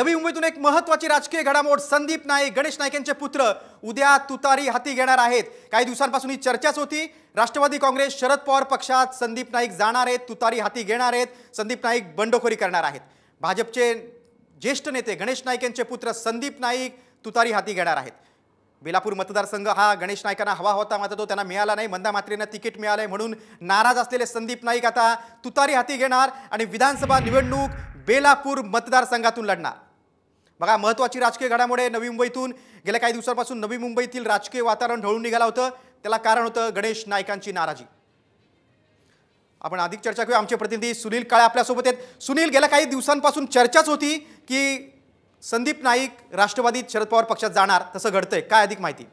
नवी मुंबईतून एक महत्वाची राजकीय घडामोड संदीप नाईक गणेश नाईक यांचे पुत्र उद्या तुतारी हाती घेणार आहेत काही दिवसांपासून ही चर्चाच होती राष्ट्रवादी काँग्रेस शरद पवार पक्षात संदीप नाईक जाणार आहेत तुतारी हाती घेणार आहेत संदीप नाईक बंडखोरी करणार आहेत भाजपचे ज्येष्ठ नेते गणेश नाईक यांचे पुत्र संदीप नाईक तुतारी हाती घेणार आहेत बेलापूर मतदारसंघ हा गणेश नाईकांना हवा होता मात्र तो त्यांना मिळाला नाही मंदा मात्रेनं तिकीट मिळालंय म्हणून नाराज असलेले संदीप नाईक आता तुतारी हाती घेणार आणि विधानसभा निवडणूक बेलापूर मतदारसंघातून लढणार बघा महत्त्वाची राजकीय घडामोडी नवी मुंबईतून गेल्या काही दिवसांपासून नवी मुंबईतील राजकीय वातावरण ढळून निघालं होतं त्याला कारण होतं गणेश नायकांची नाराजी आपण अधिक चर्चा करूया आमचे प्रतिनिधी सुनील काळे आपल्यासोबत आहेत सुनील गेल्या काही दिवसांपासून चर्चाच होती की संदीप नाईक राष्ट्रवादीत शरद पवार पक्षात जाणार तसं घडतंय काय अधिक माहिती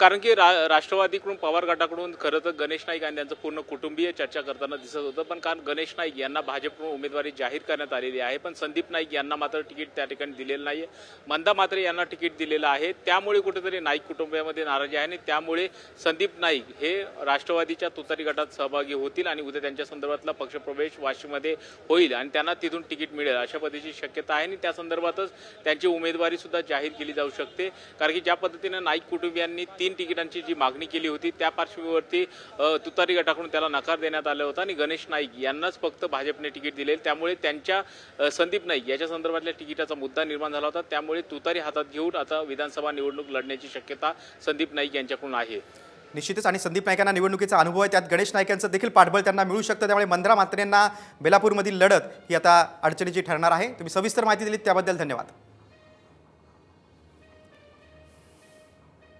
कारण की रा राष्ट्रवादीकडून पवार गटाकडून खरं तर गणेश नाईक आणि त्यांचं पूर्ण कुटुंबीय चर्चा करताना दिसत होतं पण कारण गणेश नाईक यांना भाजपकडून उमेदवारी जाहीर करण्यात आलेली आहे पण संदीप नाईक यांना मात्र तिकीट त्या ठिकाणी दिलेलं नाही आहे मंदा मात्र यांना तिकीट दिलेलं आहे त्यामुळे कुठेतरी नाईक कुटुंबियामध्ये नाराजी आहे आणि त्यामुळे संदीप नाईक हे राष्ट्रवादीच्या तुतारी गटात सहभागी होतील आणि उद्या त्यांच्या संदर्भातला पक्षप्रवेश वाशीमध्ये होईल आणि त्यांना तिथून तिकीट मिळेल अशा पद्धतीची शक्यता आहे आणि त्या संदर्भातच त्यांची उमेदवारीसुद्धा जाहीर केली जाऊ शकते कारण की ज्या पद्धतीनं नाईक कुटुंबियांनी तीन तिकिटांची जी मागणी केली होती त्या पार्श्वभूमीवरती तुतारी गटाकडून त्याला नकार देण्यात आला होता आणि गणेश नाईक यांनाच फक्त भाजपने तिकीट दिले त्यामुळे त्यांच्या संदीप नाईक याच्या संदर्भातल्या तिकिटाचा मुद्दा निर्माण झाला होता त्यामुळे तुतारी हातात घेऊन आता विधानसभा निवडणूक लढण्याची शक्यता संदीप नाईक यांच्याकडून आहे निश्चितच आणि संदीप नाईकांना निवडणुकीचा अनुभव आहे त्यात गणेश नाईकांचं देखील पाठबळ त्यांना मिळू शकतं त्यामुळे मंदरा मात्रेंना बेलापूरमधील लढत ही आता अडचणीची ठरणार आहे तुम्ही सविस्तर माहिती दिलीत त्याबद्दल धन्यवाद